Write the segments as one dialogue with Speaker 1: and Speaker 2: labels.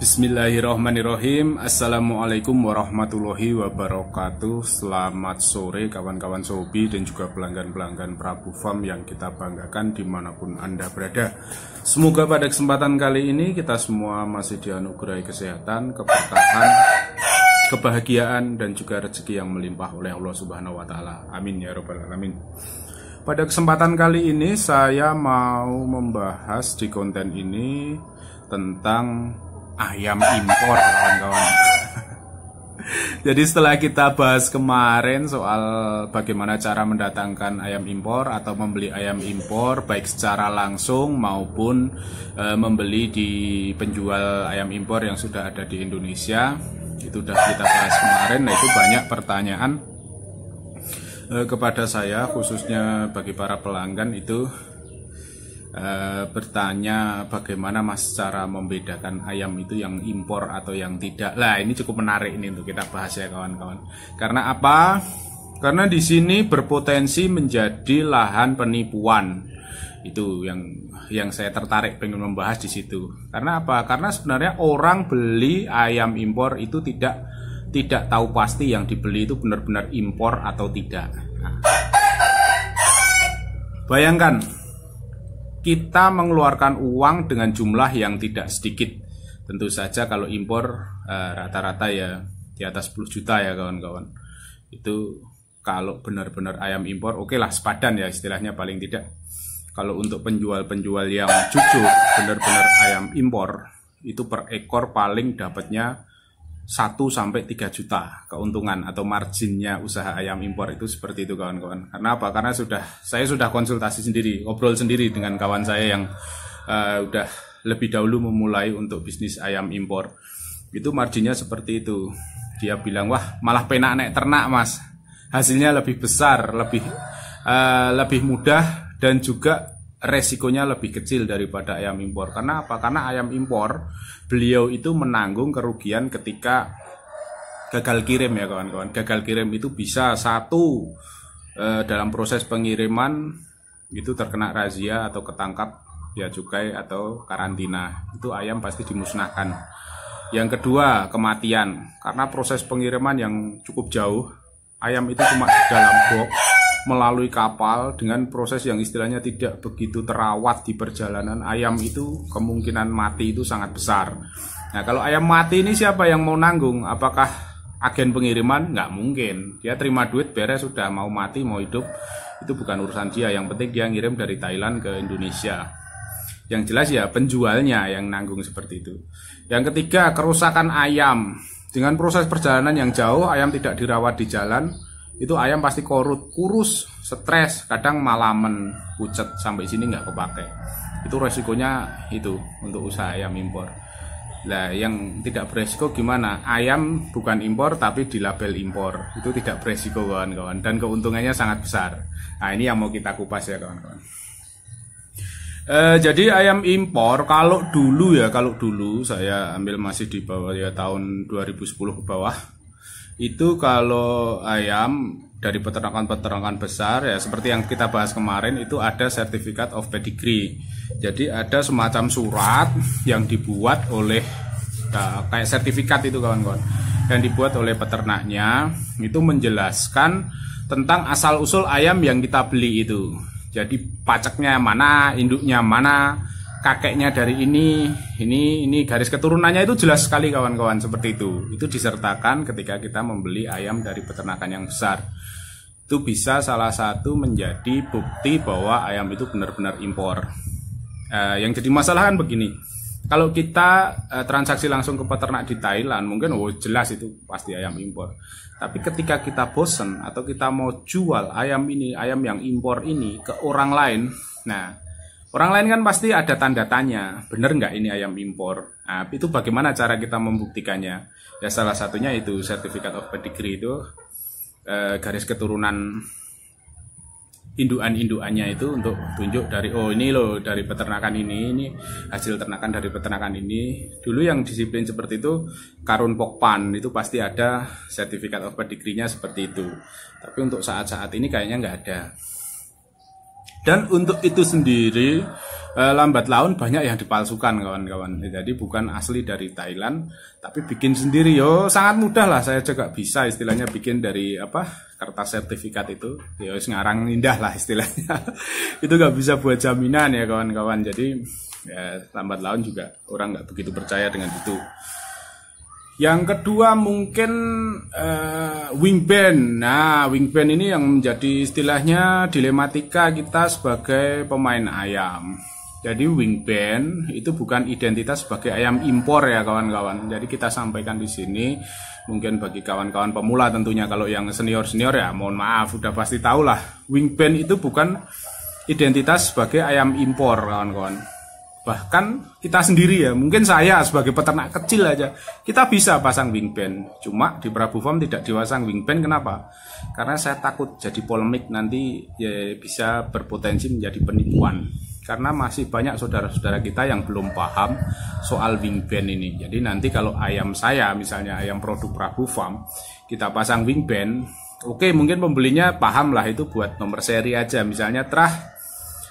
Speaker 1: Bismillahirrahmanirrahim. Assalamualaikum warahmatullahi wabarakatuh Selamat sore kawan-kawan Sobi dan juga pelanggan-pelanggan Prabu Farm yang kita banggakan dimanapun Anda berada Semoga pada kesempatan kali ini kita semua masih dianugerahi kesehatan, keberkahan, kebahagiaan dan juga rezeki yang melimpah oleh Allah Subhanahu wa taala. Amin ya rabbal alamin. Pada kesempatan kali ini saya mau membahas di konten ini tentang ayam impor kawan-kawan. Jadi setelah kita bahas kemarin soal bagaimana cara mendatangkan ayam impor atau membeli ayam impor baik secara langsung maupun e, membeli di penjual ayam impor yang sudah ada di Indonesia, itu sudah kita bahas kemarin. Nah itu banyak pertanyaan e, kepada saya khususnya bagi para pelanggan itu Eh, bertanya bagaimana mas cara membedakan ayam itu yang impor atau yang tidak. Lah ini cukup menarik ini untuk kita bahas ya kawan-kawan. Karena apa? Karena di sini berpotensi menjadi lahan penipuan. Itu yang yang saya tertarik pengen membahas di situ. Karena apa? Karena sebenarnya orang beli ayam impor itu tidak tidak tahu pasti yang dibeli itu benar-benar impor atau tidak. Nah. Bayangkan kita mengeluarkan uang dengan jumlah yang tidak sedikit. Tentu saja kalau impor eh, rata-rata ya di atas 10 juta ya kawan-kawan. Itu kalau benar-benar ayam impor, oke okay lah sepadan ya istilahnya paling tidak. Kalau untuk penjual-penjual yang jujur, benar-benar ayam impor, itu per ekor paling dapatnya 1 sampai 3 juta keuntungan atau marginnya usaha ayam impor itu seperti itu kawan-kawan. Karena apa? Karena sudah saya sudah konsultasi sendiri, obrol sendiri dengan kawan saya yang uh, udah lebih dahulu memulai untuk bisnis ayam impor. Itu marginnya seperti itu. Dia bilang, "Wah, malah penak naik ternak, Mas. Hasilnya lebih besar, lebih uh, lebih mudah dan juga resikonya lebih kecil daripada ayam impor. Karena apa? Karena ayam impor beliau itu menanggung kerugian ketika gagal kirim ya kawan-kawan. Gagal kirim itu bisa satu eh, dalam proses pengiriman itu terkena razia atau ketangkap ya cukai atau karantina. Itu ayam pasti dimusnahkan. Yang kedua, kematian. Karena proses pengiriman yang cukup jauh, ayam itu cuma dalam box melalui kapal dengan proses yang istilahnya tidak begitu terawat di perjalanan ayam itu kemungkinan mati itu sangat besar. Nah kalau ayam mati ini siapa yang mau nanggung? Apakah agen pengiriman? Nggak mungkin. Dia terima duit beres sudah mau mati mau hidup itu bukan urusan dia. Yang penting dia ngirim dari Thailand ke Indonesia. Yang jelas ya penjualnya yang nanggung seperti itu. Yang ketiga kerusakan ayam. Dengan proses perjalanan yang jauh, ayam tidak dirawat di jalan, itu ayam pasti korut kurus stres kadang malaman pucet sampai sini nggak kepake itu resikonya itu untuk usaha ayam impor lah yang tidak beresiko gimana ayam bukan impor tapi dilabel impor itu tidak beresiko kawan-kawan dan keuntungannya sangat besar nah ini yang mau kita kupas ya kawan-kawan e, jadi ayam impor kalau dulu ya kalau dulu saya ambil masih di bawah ya tahun 2010 ke bawah itu kalau ayam dari peternakan-peternakan besar ya seperti yang kita bahas kemarin itu ada sertifikat of pedigree. Jadi ada semacam surat yang dibuat oleh nah, kayak sertifikat itu kawan-kawan yang dibuat oleh peternaknya itu menjelaskan tentang asal usul ayam yang kita beli itu. Jadi pacaknya mana, induknya mana, kakeknya dari ini, ini, ini garis keturunannya itu jelas sekali kawan-kawan seperti itu. Itu disertakan ketika kita membeli ayam dari peternakan yang besar. Itu bisa salah satu menjadi bukti bahwa ayam itu benar-benar impor. Eh, yang jadi masalah kan begini, kalau kita eh, transaksi langsung ke peternak di Thailand mungkin oh jelas itu pasti ayam impor. Tapi ketika kita bosen atau kita mau jual ayam ini, ayam yang impor ini ke orang lain, nah Orang lain kan pasti ada tanda tanya, benar nggak ini ayam impor? Nah, itu bagaimana cara kita membuktikannya? Ya salah satunya itu sertifikat of pedigree itu eh, garis keturunan induan-induannya itu untuk tunjuk dari oh ini loh dari peternakan ini ini hasil ternakan dari peternakan ini dulu yang disiplin seperti itu karun pokpan itu pasti ada sertifikat of pedigree-nya seperti itu tapi untuk saat-saat ini kayaknya nggak ada dan untuk itu sendiri eh, lambat laun banyak yang dipalsukan kawan-kawan. Jadi bukan asli dari Thailand, tapi bikin sendiri yo sangat mudah lah. Saya juga bisa istilahnya bikin dari apa kertas sertifikat itu. Yo ngarang indah lah istilahnya. itu nggak bisa buat jaminan ya kawan-kawan. Jadi ya, lambat laun juga orang nggak begitu percaya dengan itu. Yang kedua mungkin uh, band. Nah, wing band ini yang menjadi istilahnya dilematika kita sebagai pemain ayam. Jadi wing band itu bukan identitas sebagai ayam impor ya kawan-kawan. Jadi kita sampaikan di sini mungkin bagi kawan-kawan pemula tentunya kalau yang senior-senior ya mohon maaf udah pasti tahulah wing band itu bukan identitas sebagai ayam impor kawan-kawan bahkan kita sendiri ya mungkin saya sebagai peternak kecil aja kita bisa pasang wingband cuma di Prabu Farm tidak diwasang wingband kenapa karena saya takut jadi polemik nanti ya bisa berpotensi menjadi penipuan karena masih banyak saudara-saudara kita yang belum paham soal wingband ini jadi nanti kalau ayam saya misalnya ayam produk Prabu Farm kita pasang wingband oke mungkin pembelinya paham lah itu buat nomor seri aja misalnya terah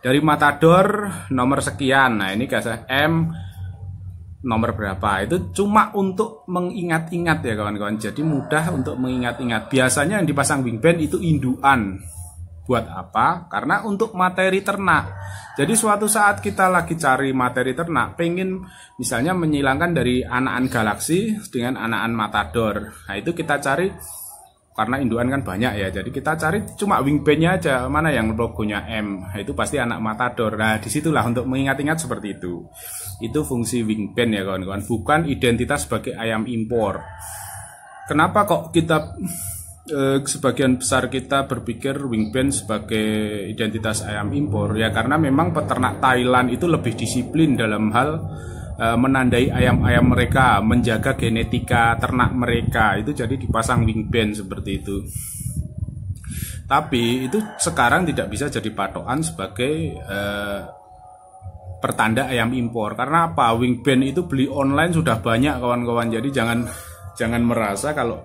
Speaker 1: dari Matador nomor sekian nah ini gas M nomor berapa itu cuma untuk mengingat-ingat ya kawan-kawan jadi mudah untuk mengingat-ingat biasanya yang dipasang wingband itu induan buat apa karena untuk materi ternak jadi suatu saat kita lagi cari materi ternak pengen misalnya menyilangkan dari anakan galaksi dengan anaan matador nah itu kita cari karena induan kan banyak ya jadi kita cari cuma wingbandnya aja mana yang logonya M nah, itu pasti anak matador nah disitulah untuk mengingat-ingat seperti itu itu fungsi wingband ya kawan-kawan bukan identitas sebagai ayam impor kenapa kok kita eh, sebagian besar kita berpikir wingband sebagai identitas ayam impor ya karena memang peternak Thailand itu lebih disiplin dalam hal E, menandai ayam-ayam mereka, menjaga genetika ternak mereka. Itu jadi dipasang wingband seperti itu. Tapi itu sekarang tidak bisa jadi patokan sebagai eh, pertanda ayam impor. Karena apa? Wingband itu beli online sudah banyak kawan-kawan. Jadi jangan jangan merasa kalau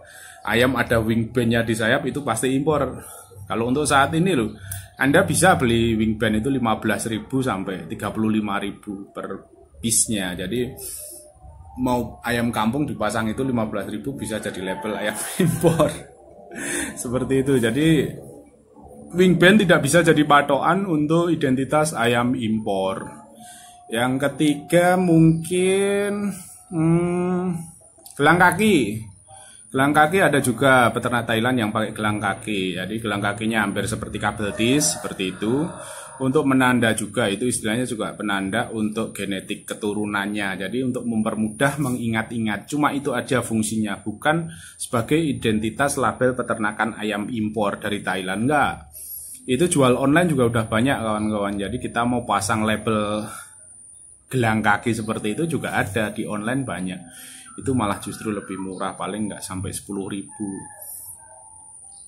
Speaker 1: ayam ada wingbandnya di sayap itu pasti impor. Kalau untuk saat ini loh, Anda bisa beli wingband itu 15.000 sampai 35.000 per bisnya jadi mau ayam kampung dipasang itu 15.000 bisa jadi level ayam impor seperti itu jadi wingband tidak bisa jadi patokan untuk identitas ayam impor yang ketiga mungkin hmm, gelang kaki gelang kaki ada juga peternak Thailand yang pakai gelang kaki jadi gelang kakinya hampir seperti kabel tis seperti itu untuk menanda juga itu istilahnya juga penanda untuk genetik keturunannya. Jadi untuk mempermudah mengingat-ingat cuma itu aja fungsinya, bukan sebagai identitas label peternakan ayam impor dari Thailand enggak. Itu jual online juga udah banyak kawan-kawan. Jadi kita mau pasang label gelang kaki seperti itu juga ada di online banyak. Itu malah justru lebih murah paling nggak sampai 10.000.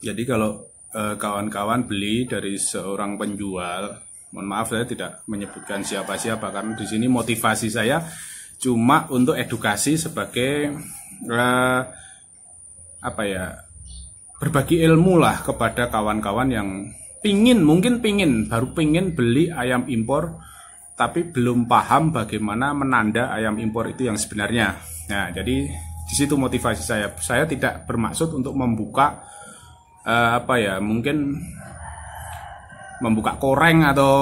Speaker 1: Jadi kalau Eh, kawan-kawan beli dari seorang penjual. Mohon maaf saya tidak menyebutkan siapa-siapa karena di sini motivasi saya cuma untuk edukasi sebagai uh, apa ya berbagi ilmu lah kepada kawan-kawan yang pingin mungkin pingin baru pingin beli ayam impor tapi belum paham bagaimana menanda ayam impor itu yang sebenarnya. Nah, jadi di situ motivasi saya. Saya tidak bermaksud untuk membuka uh, apa ya mungkin membuka koreng atau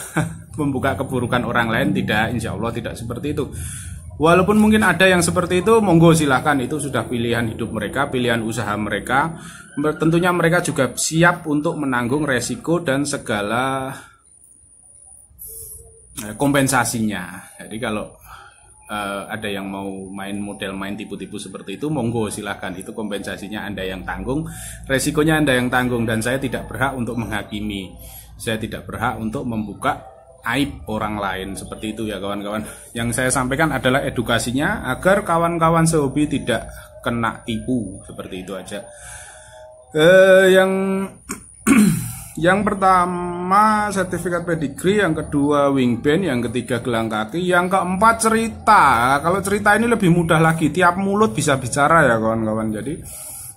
Speaker 1: membuka keburukan orang lain tidak insya Allah tidak seperti itu walaupun mungkin ada yang seperti itu monggo silahkan itu sudah pilihan hidup mereka pilihan usaha mereka tentunya mereka juga siap untuk menanggung resiko dan segala eh, kompensasinya jadi kalau uh, ada yang mau main model main tipu-tipu seperti itu monggo silahkan itu kompensasinya anda yang tanggung resikonya anda yang tanggung dan saya tidak berhak untuk menghakimi saya tidak berhak untuk membuka aib orang lain seperti itu ya kawan-kawan yang saya sampaikan adalah edukasinya agar kawan-kawan sehobi tidak kena tipu seperti itu aja eh, yang Yang pertama sertifikat pedigree, yang kedua wingband, yang ketiga gelang kaki, yang keempat cerita. Kalau cerita ini lebih mudah lagi, tiap mulut bisa bicara ya kawan-kawan. Jadi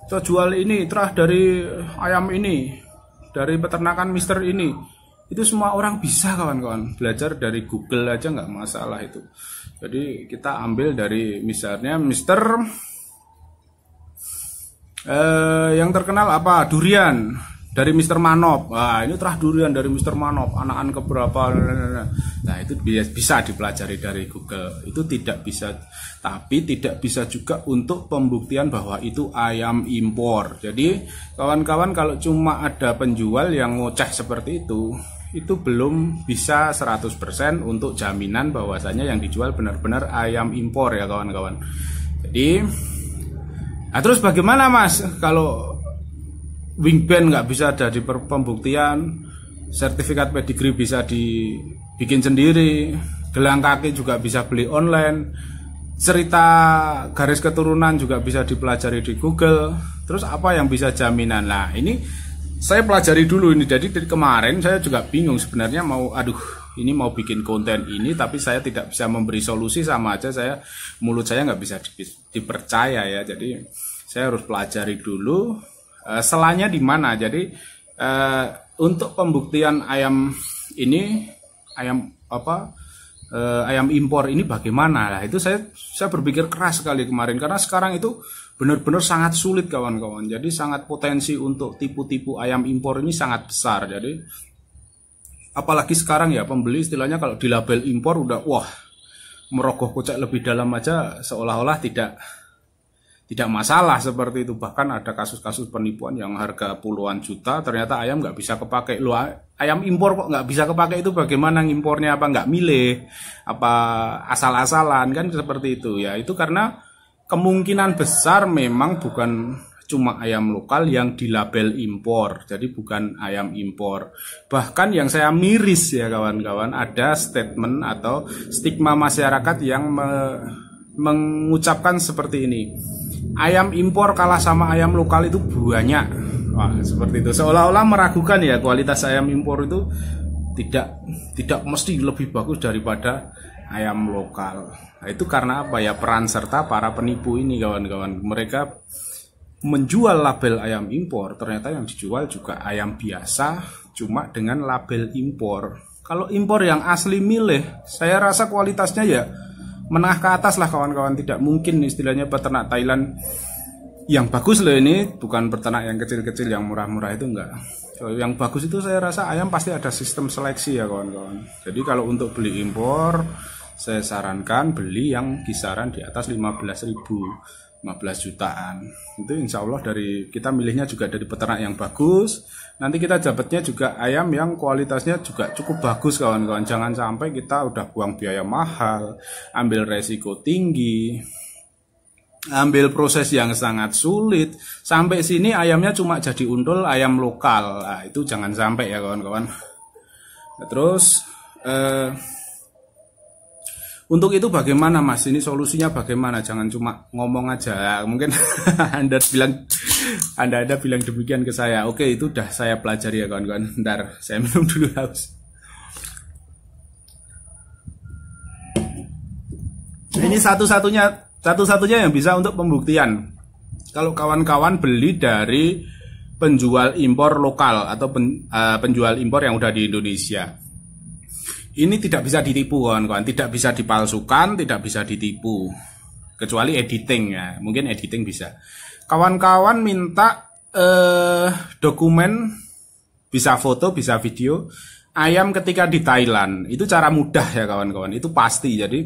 Speaker 1: kita jual ini, terah dari ayam ini, dari peternakan Mister ini. Itu semua orang bisa kawan-kawan. Belajar dari Google aja nggak masalah itu. Jadi kita ambil dari misalnya Mister eh, yang terkenal apa durian dari Mr. Manop. Nah, ini terah durian dari Mr. Manop, anak anakan keberapa. Nah, itu bisa dipelajari dari Google. Itu tidak bisa tapi tidak bisa juga untuk pembuktian bahwa itu ayam impor. Jadi, kawan-kawan kalau cuma ada penjual yang ngoceh seperti itu, itu belum bisa 100% untuk jaminan bahwasanya yang dijual benar-benar ayam impor ya kawan-kawan. Jadi, nah terus bagaimana Mas kalau wingband nggak bisa ada di pembuktian sertifikat pedigree bisa dibikin sendiri gelang kaki juga bisa beli online cerita garis keturunan juga bisa dipelajari di Google terus apa yang bisa jaminan lah ini saya pelajari dulu ini jadi dari kemarin saya juga bingung sebenarnya mau aduh ini mau bikin konten ini tapi saya tidak bisa memberi solusi sama aja saya mulut saya nggak bisa dipercaya ya jadi saya harus pelajari dulu Eh, selanya di mana? Jadi uh, untuk pembuktian ayam ini ayam apa uh, ayam impor ini bagaimana lah itu saya saya berpikir keras sekali kemarin karena sekarang itu benar-benar sangat sulit kawan-kawan. Jadi sangat potensi untuk tipu-tipu ayam impor ini sangat besar. Jadi apalagi sekarang ya pembeli istilahnya kalau di label impor udah wah merogoh kocak lebih dalam aja seolah-olah tidak tidak masalah seperti itu bahkan ada kasus-kasus penipuan yang harga puluhan juta ternyata ayam nggak bisa kepake lu ayam impor kok nggak bisa kepake itu bagaimana ngimpornya apa nggak milih apa asal-asalan kan seperti itu ya itu karena kemungkinan besar memang bukan cuma ayam lokal yang dilabel impor jadi bukan ayam impor bahkan yang saya miris ya kawan-kawan ada statement atau stigma masyarakat yang me mengucapkan seperti ini ayam impor kalah sama ayam lokal itu banyak Wah, seperti itu seolah-olah meragukan ya kualitas ayam impor itu tidak tidak mesti lebih bagus daripada ayam lokal nah, itu karena apa ya peran serta para penipu ini kawan-kawan mereka menjual label ayam impor ternyata yang dijual juga ayam biasa cuma dengan label impor kalau impor yang asli milih saya rasa kualitasnya ya menengah ke atas lah kawan-kawan tidak mungkin istilahnya peternak Thailand yang bagus loh ini bukan peternak yang kecil-kecil yang murah-murah itu enggak kalau yang bagus itu saya rasa ayam pasti ada sistem seleksi ya kawan-kawan jadi kalau untuk beli impor saya sarankan beli yang kisaran di atas 15.000 15 jutaan itu insya Allah dari kita milihnya juga dari peternak yang bagus nanti kita dapatnya juga ayam yang kualitasnya juga cukup bagus kawan-kawan jangan sampai kita udah buang biaya mahal ambil resiko tinggi ambil proses yang sangat sulit sampai sini ayamnya cuma jadi untul ayam lokal nah, itu jangan sampai ya kawan-kawan nah, terus eh, untuk itu bagaimana mas ini solusinya bagaimana jangan cuma ngomong aja mungkin anda bilang anda ada bilang demikian ke saya. Oke, itu udah saya pelajari ya kawan-kawan. Ntar saya minum dulu haus. Ini satu-satunya satu-satunya yang bisa untuk pembuktian. Kalau kawan-kawan beli dari penjual impor lokal atau pen, uh, penjual impor yang udah di Indonesia. Ini tidak bisa ditipu kawan-kawan, tidak bisa dipalsukan, tidak bisa ditipu. Kecuali editing ya, mungkin editing bisa kawan-kawan minta eh, dokumen bisa foto bisa video ayam ketika di Thailand itu cara mudah ya kawan-kawan itu pasti jadi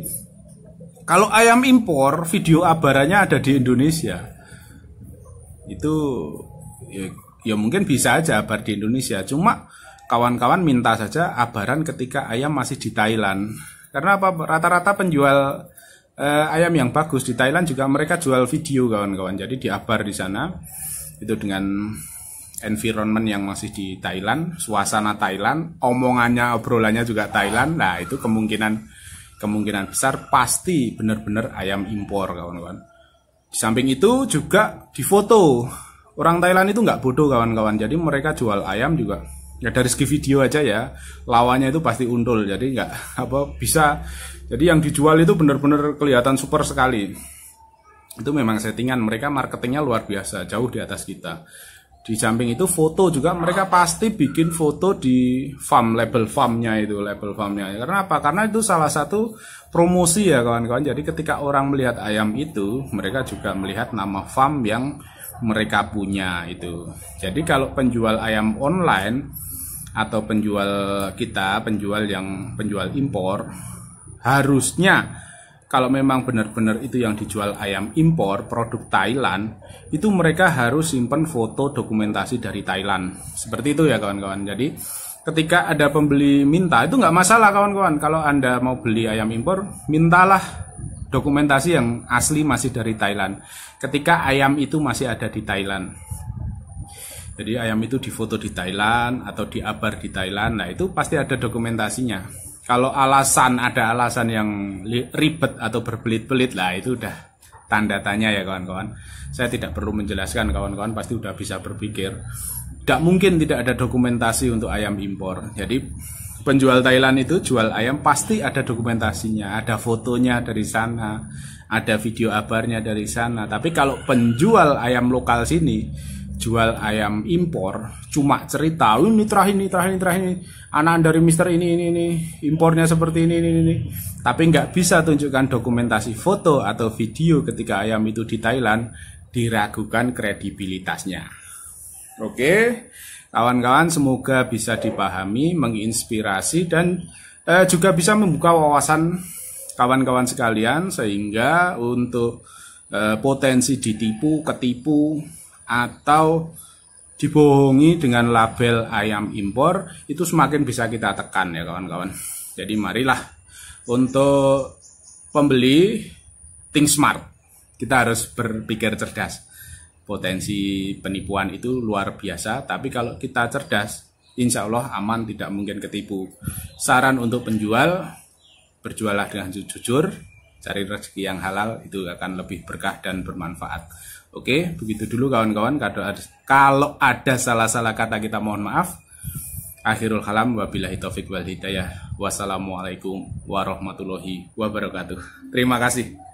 Speaker 1: kalau ayam impor video abarannya ada di Indonesia itu ya, ya mungkin bisa aja abar di Indonesia cuma kawan-kawan minta saja abaran ketika ayam masih di Thailand karena apa rata-rata penjual uh, ayam yang bagus di Thailand juga mereka jual video kawan-kawan jadi diabar di sana itu dengan environment yang masih di Thailand suasana Thailand omongannya obrolannya juga Thailand nah itu kemungkinan kemungkinan besar pasti benar-benar ayam impor kawan-kawan di samping itu juga difoto orang Thailand itu nggak bodoh kawan-kawan jadi mereka jual ayam juga ya dari segi video aja ya lawannya itu pasti untul jadi nggak apa bisa jadi yang dijual itu benar-benar kelihatan super sekali itu memang settingan mereka marketingnya luar biasa jauh di atas kita di samping itu foto juga mereka pasti bikin foto di farm label farmnya itu label farmnya karena apa karena itu salah satu promosi ya kawan-kawan jadi ketika orang melihat ayam itu mereka juga melihat nama farm yang mereka punya itu jadi kalau penjual ayam online atau penjual kita, penjual yang penjual impor harusnya kalau memang benar-benar itu yang dijual ayam impor produk Thailand itu mereka harus simpan foto dokumentasi dari Thailand seperti itu ya kawan-kawan jadi ketika ada pembeli minta itu nggak masalah kawan-kawan kalau anda mau beli ayam impor mintalah dokumentasi yang asli masih dari Thailand ketika ayam itu masih ada di Thailand jadi ayam itu difoto di Thailand atau diabar di Thailand, nah itu pasti ada dokumentasinya. Kalau alasan ada alasan yang ribet atau berbelit-belit lah itu udah tanda tanya ya kawan-kawan. Saya tidak perlu menjelaskan kawan-kawan pasti udah bisa berpikir. Tidak mungkin tidak ada dokumentasi untuk ayam impor. Jadi penjual Thailand itu jual ayam pasti ada dokumentasinya, ada fotonya dari sana, ada video abarnya dari sana. Tapi kalau penjual ayam lokal sini jual ayam impor cuma cerita oh, ini terakhir ini terakhir ini terakhir ini anak dari Mister ini ini ini impornya seperti ini ini ini tapi nggak bisa tunjukkan dokumentasi foto atau video ketika ayam itu di Thailand diragukan kredibilitasnya oke kawan-kawan semoga bisa dipahami menginspirasi dan eh, juga bisa membuka wawasan kawan-kawan sekalian sehingga untuk eh, potensi ditipu ketipu atau dibohongi dengan label ayam impor itu semakin bisa kita tekan ya kawan-kawan. Jadi marilah untuk pembeli think smart. Kita harus berpikir cerdas. Potensi penipuan itu luar biasa, tapi kalau kita cerdas, insya Allah aman tidak mungkin ketipu. Saran untuk penjual, berjualah dengan jujur, cari rezeki yang halal itu akan lebih berkah dan bermanfaat. Oke, begitu dulu kawan-kawan. Kalau ada salah-salah kata kita mohon maaf. Akhirul kalam wabillahi taufik wal hidayah. Wassalamualaikum warahmatullahi wabarakatuh. Terima kasih.